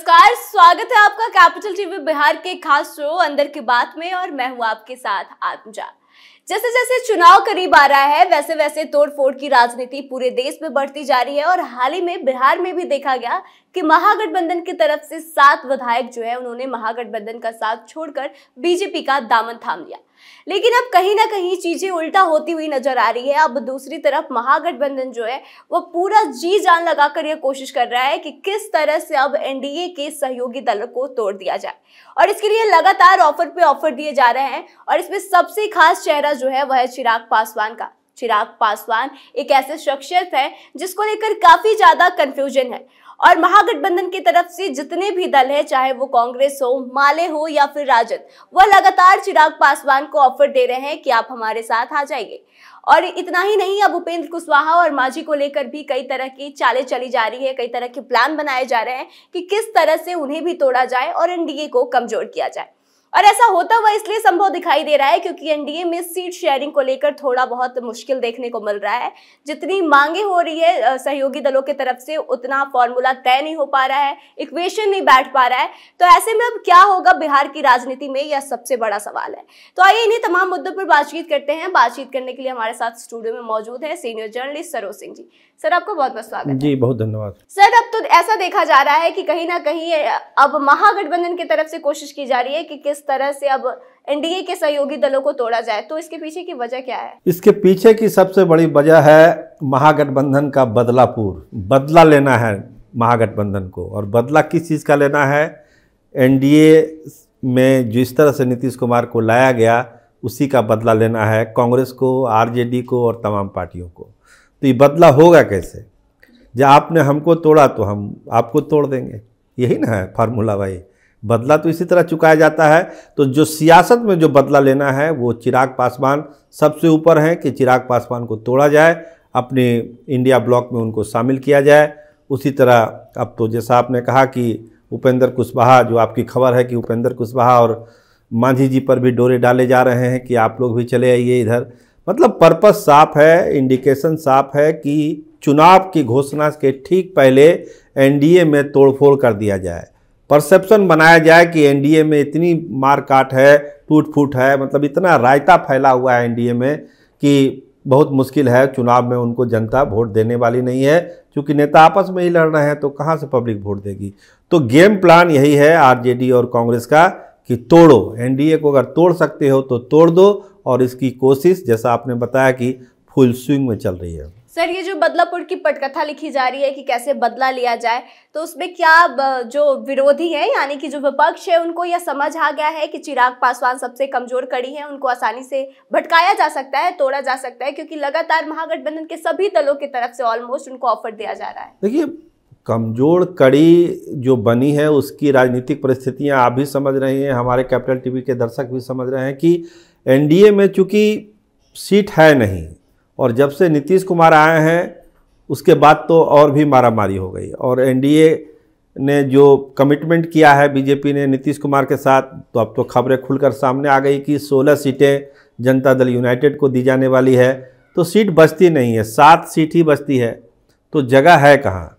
नमस्कार स्वागत है आपका कैपिटल टीवी बिहार के खास शो अंदर की बात में और मैं हूं आपके साथ आत्मजा जैसे जैसे चुनाव करीब आ रहा है वैसे वैसे तोड़फोड़ की राजनीति पूरे देश में बढ़ती जा रही है और हाल ही में बिहार में भी देखा गया कि महागठबंधन की तरफ से सात विधायक जो है उन्होंने महागठबंधन का साथ छोड़कर बीजेपी का दामन थाम लिया लेकिन अब कहीं ना कहीं चीज़ें उल्टा होती हुई नजर आ रही है अब दूसरी तरफ महागठबंधन जो है वो पूरा जी जान लगाकर ये कोशिश कर रहा है कि किस तरह से अब एनडीए के सहयोगी दल को तोड़ दिया जाए और इसके लिए लगातार ऑफर पे ऑफर दिए जा रहे हैं और इसमें सबसे खास चेहरा जो है वह है चिराग पासवान का चिराग पासवान एक ऐसे शख्सियत है जिसको लेकर काफी ज्यादा कंफ्यूजन है और महागठबंधन की तरफ से जितने भी दल है चाहे वो कांग्रेस हो माले हो या फिर राजद वह लगातार चिराग पासवान को ऑफर दे रहे हैं कि आप हमारे साथ आ जाइए और इतना ही नहीं अब उपेंद्र कुशवाहा और मांझी को लेकर भी कई तरह की चालें चली जा रही है कई तरह के प्लान बनाए जा रहे हैं कि किस तरह से उन्हें भी तोड़ा जाए और एनडीए को कमजोर किया जाए और ऐसा होता हुआ इसलिए संभव दिखाई दे रहा है क्योंकि एनडीए में सीट शेयरिंग को लेकर थोड़ा बहुत मुश्किल देखने को मिल रहा है जितनी मांगे हो रही है सहयोगी दलों की तरफ से उतना फॉर्मूला तय नहीं हो पा रहा है इक्वेशन नहीं बैठ पा रहा है तो ऐसे में अब क्या होगा बिहार की राजनीति में यह सबसे बड़ा सवाल है तो आइए इन्हीं तमाम मुद्दों पर बातचीत करते हैं बातचीत करने के लिए हमारे साथ स्टूडियो में मौजूद है senior journalist Saroj Singh ji sir आपका बहुत बहुत स्वागत जी बहुत धन्यवाद सर अब तो ऐसा देखा जा रहा है कि कहीं ना कहीं अब महागठबंधन की तरफ से कोशिश की जा रही है कि किस किस तरह से अब एनडीए के सहयोगी दलों को तोड़ा जाए तो इसके पीछे की वजह क्या है इसके पीछे की सबसे बड़ी वजह है महागठबंधन का बदलापुर बदला लेना है महागठबंधन को और बदला किस चीज़ का लेना है एनडीए में जिस तरह से नीतीश कुमार को लाया गया उसी का बदला लेना है कांग्रेस को आरजेडी को और तमाम पार्टियों को तो ये बदला होगा कैसे जब आपने हमको तोड़ा तो हम आपको तोड़ देंगे यही ना है फार्मूला भाई बदला तो इसी तरह चुकाया जाता है तो जो सियासत में जो बदला लेना है वो चिराग पासवान सबसे ऊपर हैं कि चिराग पासवान को तोड़ा जाए अपने इंडिया ब्लॉक में उनको शामिल किया जाए उसी तरह अब तो जैसा आपने कहा कि उपेंद्र कुशवाहा जो आपकी खबर है कि उपेंद्र कुशवाहा और मांझी जी पर भी डोरे डाले जा रहे हैं कि आप लोग भी चले आइए इधर मतलब पर्पस साफ है इंडिकेशन साफ है कि चुनाव की घोषणा के ठीक पहले एनडीए में तोड़फोड़ कर दिया जाए परसेप्शन बनाया जाए कि एनडीए में इतनी मार काट है टूट फूट है मतलब इतना रायता फैला हुआ है एनडीए में कि बहुत मुश्किल है चुनाव में उनको जनता वोट देने वाली नहीं है क्योंकि नेता आपस में ही लड़ रहे हैं तो कहाँ से पब्लिक वोट देगी तो गेम प्लान यही है आरजेडी और कांग्रेस का कि तोड़ो एनडीए को अगर तोड़ सकते हो तो तोड़ दो और इसकी कोशिश जैसा आपने बताया कि फुल स्विंग में चल रही है सर ये जो बदलापुर की पटकथा लिखी जा रही है कि कैसे बदला लिया जाए तो उसमें क्या जो विरोधी हैं यानी कि जो विपक्ष है उनको यह समझ आ गया है कि चिराग पासवान सबसे कमजोर कड़ी है उनको आसानी से भटकाया जा सकता है तोड़ा जा सकता है क्योंकि लगातार महागठबंधन के सभी दलों की तरफ से ऑलमोस्ट उनको ऑफर दिया जा रहा है देखिए कमजोर कड़ी जो बनी है उसकी राजनीतिक परिस्थितियाँ आप भी समझ रहे हैं हमारे कैपिटल टीवी के दर्शक भी समझ रहे हैं कि एनडीए में चूंकि सीट है नहीं और जब से नीतीश कुमार आए हैं उसके बाद तो और भी मारामारी हो गई और एनडीए ने जो कमिटमेंट किया है बीजेपी ने नीतीश कुमार के साथ तो अब तो खबरें खुलकर सामने आ गई कि 16 सीटें जनता दल यूनाइटेड को दी जाने वाली है तो सीट बचती नहीं है सात सीट ही बचती है तो जगह है कहाँ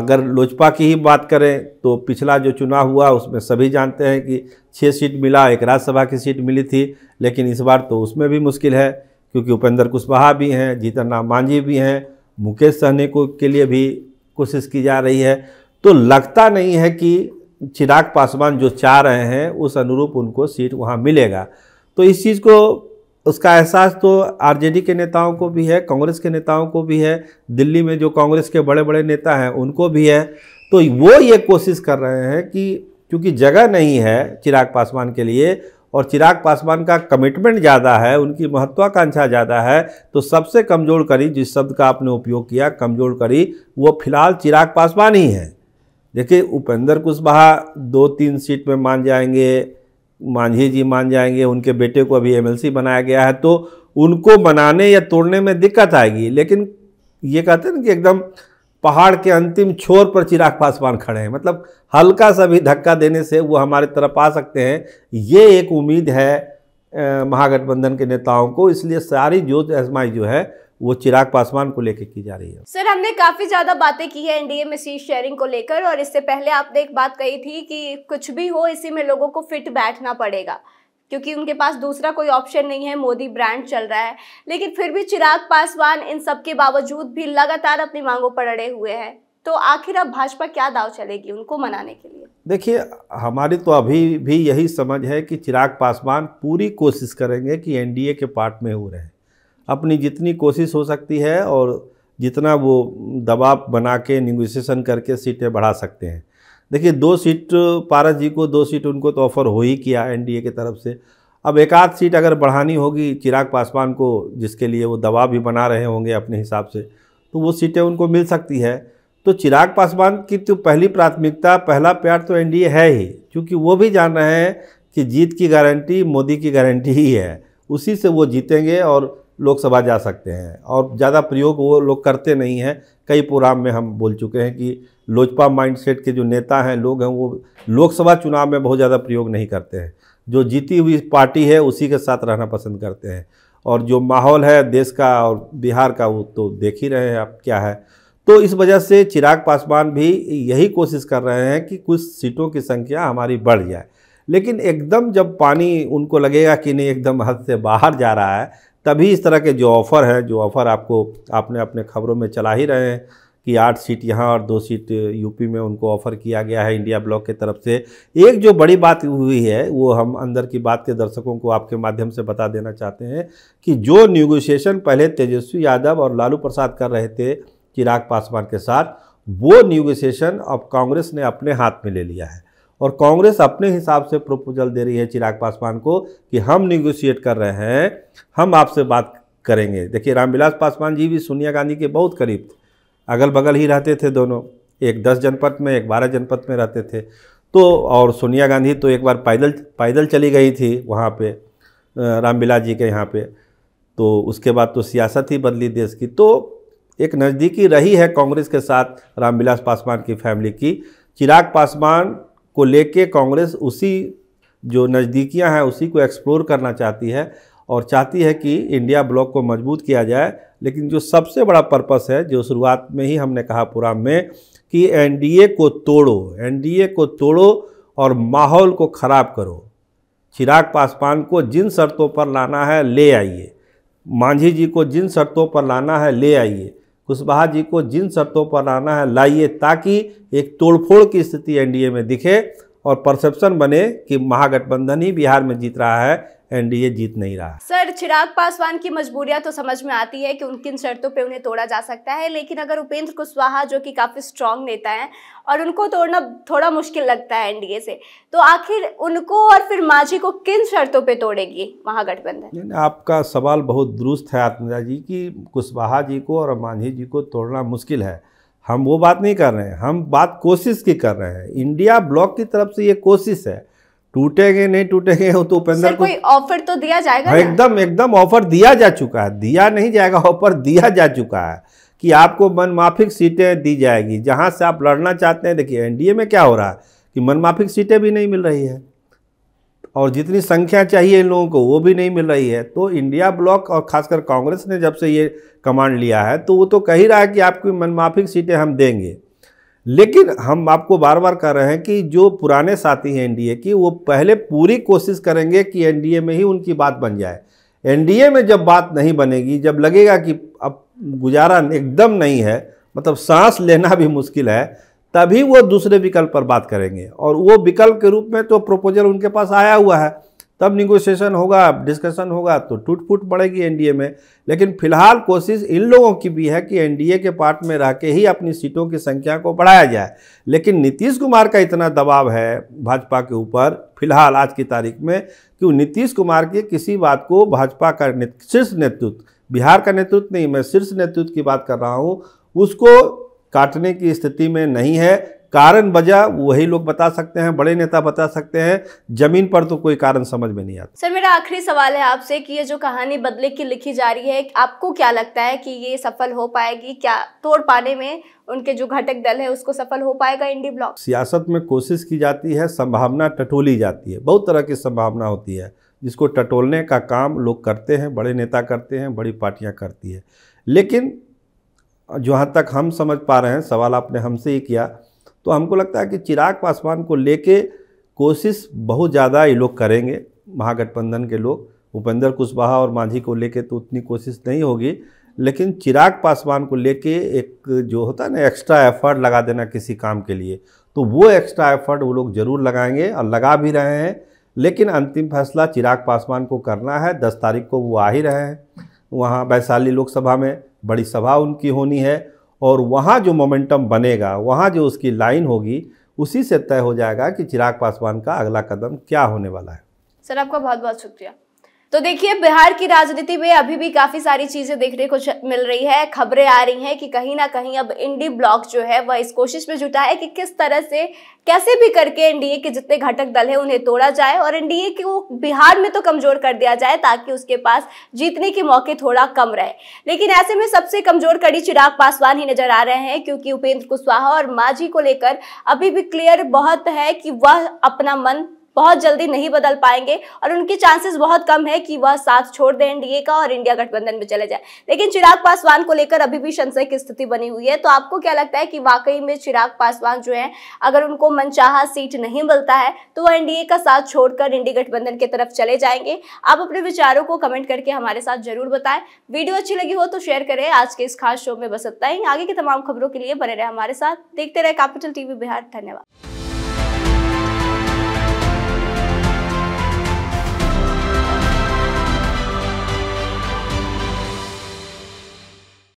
अगर लोजपा की ही बात करें तो पिछला जो चुनाव हुआ उसमें सभी जानते हैं कि छः सीट मिला एक राज्यसभा की सीट मिली थी लेकिन इस बार तो उसमें भी मुश्किल है क्योंकि उपेंद्र कुशवाहा भी हैं जीतन राम मांझी भी हैं मुकेश सहनी को के लिए भी कोशिश की जा रही है तो लगता नहीं है कि चिराग पासवान जो चाह रहे हैं उस अनुरूप उनको सीट वहाँ मिलेगा तो इस चीज़ को उसका एहसास तो आरजेडी के नेताओं को भी है कांग्रेस के नेताओं को भी है दिल्ली में जो कांग्रेस के बड़े बड़े नेता हैं उनको भी है तो वो ये कोशिश कर रहे हैं कि क्योंकि जगह नहीं है चिराग पासवान के लिए और चिराग पासवान का कमिटमेंट ज़्यादा है उनकी महत्वाकांक्षा ज़्यादा है तो सबसे कमज़ोर कड़ी जिस शब्द का आपने उपयोग किया कमज़ोर कड़ी वो फिलहाल चिराग पासवान ही है देखिए उपेंद्र कुशवाहा दो तीन सीट में मान जाएंगे मांझी जी मान जाएंगे उनके बेटे को अभी एमएलसी बनाया गया है तो उनको बनाने या तोड़ने में दिक्कत आएगी लेकिन ये कहते हैं कि एकदम पहाड़ के अंतिम छोर पर चिराग पासवान खड़े हैं मतलब हल्का सा भी धक्का देने से वो हमारे तरफ आ सकते हैं ये एक उम्मीद है महागठबंधन के नेताओं को इसलिए सारी जो आजमाई जो है वो चिराग पासवान को लेकर की जा रही है सर हमने काफी ज्यादा बातें की है एनडीए में सीट शेयरिंग को लेकर और इससे पहले आपने एक बात कही थी कि कुछ भी हो इसी में लोगों को फिट बैठना पड़ेगा क्योंकि उनके पास दूसरा कोई ऑप्शन नहीं है मोदी ब्रांड चल रहा है लेकिन फिर भी चिराग पासवान इन सब के बावजूद भी लगातार अपनी मांगों पर अड़े हुए हैं तो आखिर अब भाजपा क्या दाव चलेगी उनको मनाने के लिए देखिए हमारी तो अभी भी यही समझ है कि चिराग पासवान पूरी कोशिश करेंगे कि एनडीए के पार्ट में हो रहे अपनी जितनी कोशिश हो सकती है और जितना वो दबाव बना के निगोशिएशन करके सीटें बढ़ा सकते हैं देखिए दो सीट पारस जी को दो सीट उनको तो ऑफर हो ही किया एनडीए की तरफ से अब एक आध सीट अगर बढ़ानी होगी चिराग पासवान को जिसके लिए वो दबाव भी बना रहे होंगे अपने हिसाब से तो वो सीटें उनको मिल सकती है तो चिराग पासवान की तो पहली प्राथमिकता पहला प्यार तो एनडीए है ही क्योंकि वो भी जान रहे हैं कि जीत की गारंटी मोदी की गारंटी ही है उसी से वो जीतेंगे और लोकसभा जा सकते हैं और ज़्यादा प्रयोग वो लोग करते नहीं हैं कई प्रोग्राम में हम बोल चुके हैं कि लोजपा माइंडसेट के जो नेता हैं लोग हैं वो लोकसभा चुनाव में बहुत ज़्यादा प्रयोग नहीं करते हैं जो जीती हुई पार्टी है उसी के साथ रहना पसंद करते हैं और जो माहौल है देश का और बिहार का वो तो देख ही रहे हैं आप क्या है तो इस वजह से चिराग पासवान भी यही कोशिश कर रहे हैं कि कुछ सीटों की संख्या हमारी बढ़ जाए लेकिन एकदम जब पानी उनको लगेगा कि नहीं एकदम हद से बाहर जा रहा है तभी इस तरह के जो ऑफ़र हैं जो ऑफ़र आपको आपने अपने खबरों में चला ही रहे हैं कि आठ सीट यहाँ और दो सीट यूपी में उनको ऑफर किया गया है इंडिया ब्लॉक की तरफ से एक जो बड़ी बात हुई है वो हम अंदर की बात के दर्शकों को आपके माध्यम से बता देना चाहते हैं कि जो न्यूगोशिएशन पहले तेजस्वी यादव और लालू प्रसाद कर रहे थे चिराग पासवान के साथ वो न्यूगोशिएशन अब कांग्रेस ने अपने हाथ में ले लिया है और कांग्रेस अपने हिसाब से प्रपोजल दे रही है चिराग पासवान को कि हम निगोशिएट कर रहे हैं हम आपसे बात करेंगे देखिए रामविलास पासवान जी भी सोनिया गांधी के बहुत करीब थे अगल बगल ही रहते थे दोनों एक दस जनपद में एक बारह जनपद में रहते थे तो और सोनिया गांधी तो एक बार पैदल पैदल चली गई थी वहाँ पे रामविलास जी के यहाँ पे तो उसके बाद तो सियासत ही बदली देश की तो एक नज़दीकी रही है कांग्रेस के साथ रामविलास पासवान की फैमिली की चिराग पासवान को लेके कांग्रेस उसी जो नज़दीकियाँ हैं उसी को एक्सप्लोर करना चाहती है और चाहती है कि इंडिया ब्लॉक को मजबूत किया जाए लेकिन जो सबसे बड़ा पर्पस है जो शुरुआत में ही हमने कहा पूरा में कि एनडीए को तोड़ो एनडीए को तोड़ो और माहौल को ख़राब करो चिराग पासवान को जिन शर्तों पर लाना है ले आइए मांझी जी को जिन शर्तों पर लाना है ले आइए कुशवाहा जी को जिन शर्तों पर लाना है लाइए ताकि एक तोड़फोड़ की स्थिति एनडीए में दिखे और परसेप्शन बने कि महागठबंधन ही बिहार में जीत रहा है एनडीए जीत नहीं रहा सर चिराग पासवान की मजबूरियां तो समझ में आती है कि उन किन शर्तों पे उन्हें तोड़ा जा सकता है लेकिन अगर उपेंद्र कुशवाहा जो कि काफ़ी स्ट्रांग नेता हैं और उनको तोड़ना थोड़ा मुश्किल लगता है एनडीए से तो आखिर उनको और फिर मांझी को किन शर्तों पर तोड़ेगी महागठबंधन आपका सवाल बहुत दुरुस्त है आत्मजा जी की कुशवाहा जी को और मांझी जी को तोड़ना मुश्किल है हम वो बात नहीं कर रहे हैं हम बात कोशिश की कर रहे हैं इंडिया ब्लॉक की तरफ से ये कोशिश है टूटेंगे नहीं टूटेंगे तो उपेंद्र को कोई ऑफर तो दिया जाएगा एकदम एकदम ऑफर दिया जा चुका है दिया नहीं जाएगा ऑफर दिया जा चुका है कि आपको मनमाफिक सीटें दी जाएगी जहां से आप लड़ना चाहते हैं देखिए एनडीए में क्या हो रहा है कि मनमाफिक सीटें भी नहीं मिल रही है और जितनी संख्या चाहिए इन लोगों को वो भी नहीं मिल रही है तो इंडिया ब्लॉक और खासकर कांग्रेस ने जब से ये कमांड लिया है तो वो तो कह ही रहा है कि आपकी मनमाफिक सीटें हम देंगे लेकिन हम आपको बार बार कह रहे हैं कि जो पुराने साथी हैं एनडीए की वो पहले पूरी कोशिश करेंगे कि एनडीए में ही उनकी बात बन जाए एनडीए में जब बात नहीं बनेगी जब लगेगा कि अब गुजारा एकदम नहीं है मतलब सांस लेना भी मुश्किल है तभी वो दूसरे विकल्प पर बात करेंगे और वो विकल्प के रूप में तो प्रपोजल उनके पास आया हुआ है तब निगोशिएशन होगा डिस्कशन होगा तो टूट फूट पड़ेगी एनडीए में लेकिन फिलहाल कोशिश इन लोगों की भी है कि एनडीए के पार्ट में रह के ही अपनी सीटों की संख्या को बढ़ाया जाए लेकिन नीतीश कुमार का इतना दबाव है भाजपा के ऊपर फिलहाल आज की तारीख में कि नीतीश कुमार की किसी बात को भाजपा का शीर्ष नेतृत्व बिहार का नेतृत्व नहीं मैं शीर्ष नेतृत्व की बात कर रहा हूँ उसको काटने की स्थिति में नहीं है कारण वजह वही लोग बता सकते हैं बड़े नेता बता सकते हैं जमीन पर तो कोई कारण समझ में नहीं आता सर मेरा आखिरी सवाल है आपसे कि ये जो कहानी बदले की लिखी जा रही है आपको क्या लगता है कि ये सफल हो पाएगी क्या तोड़ पाने में उनके जो घटक दल है उसको सफल हो पाएगा इंडी ब्लॉक सियासत में कोशिश की जाती है संभावना टटोली जाती है बहुत तरह की संभावना होती है जिसको टटोलने का काम लोग करते हैं बड़े नेता करते हैं बड़ी पार्टियां करती है लेकिन जहाँ तक हम समझ पा रहे हैं सवाल आपने हमसे ही किया तो हमको लगता है कि चिराग पासवान को लेके कोशिश बहुत ज़्यादा ये लोग करेंगे महागठबंधन के लोग उपेंद्र कुशवाहा और मांझी को लेके तो उतनी कोशिश नहीं होगी लेकिन चिराग पासवान को लेके एक जो होता है ना एक्स्ट्रा एफर्ट लगा देना किसी काम के लिए तो वो एक्स्ट्रा एफर्ट वो लोग ज़रूर लगाएंगे और लगा भी रहे हैं लेकिन अंतिम फैसला चिराग पासवान को करना है दस तारीख को वो आ ही रहे हैं वहाँ वैशाली लोकसभा में बड़ी सभा उनकी होनी है और वहाँ जो मोमेंटम बनेगा वहाँ जो उसकी लाइन होगी उसी से तय हो जाएगा कि चिराग पासवान का अगला कदम क्या होने वाला है सर आपका बहुत बहुत शुक्रिया तो देखिए बिहार की राजनीति में अभी भी काफी सारी चीजें देखने को मिल रही है खबरें आ रही हैं कि कहीं ना कहीं अब इंडी ब्लॉक जो है वह इस कोशिश में जुटा है कि किस तरह से कैसे भी करके एनडीए के जितने घटक दल हैं उन्हें तोड़ा जाए और एनडीए को बिहार में तो कमजोर कर दिया जाए ताकि उसके पास जीतने के मौके थोड़ा कम रहे लेकिन ऐसे में सबसे कमजोर कड़ी चिराग पासवान ही नजर आ रहे हैं क्योंकि उपेंद्र कुशवाहा और माझी को लेकर अभी भी क्लियर बहुत है कि वह अपना मन बहुत जल्दी नहीं बदल पाएंगे और उनके चांसेस बहुत कम है कि वह साथ छोड़ दें एनडीए का और इंडिया गठबंधन में चले जाए लेकिन चिराग पासवान को लेकर अभी भी संशय की स्थिति बनी हुई है तो आपको क्या लगता है कि वाकई में चिराग पासवान जो है अगर उनको मनचाहा सीट नहीं मिलता है तो वह एनडीए का साथ छोड़कर इंडिया गठबंधन की तरफ चले जाएंगे आप अपने विचारों को कमेंट करके हमारे साथ जरूर बताएं वीडियो अच्छी लगी हो तो शेयर करें आज के इस खास शो में बस इतना ही आगे की तमाम खबरों के लिए बने रहे हमारे साथ देखते रहे कैपिटल टीवी बिहार धन्यवाद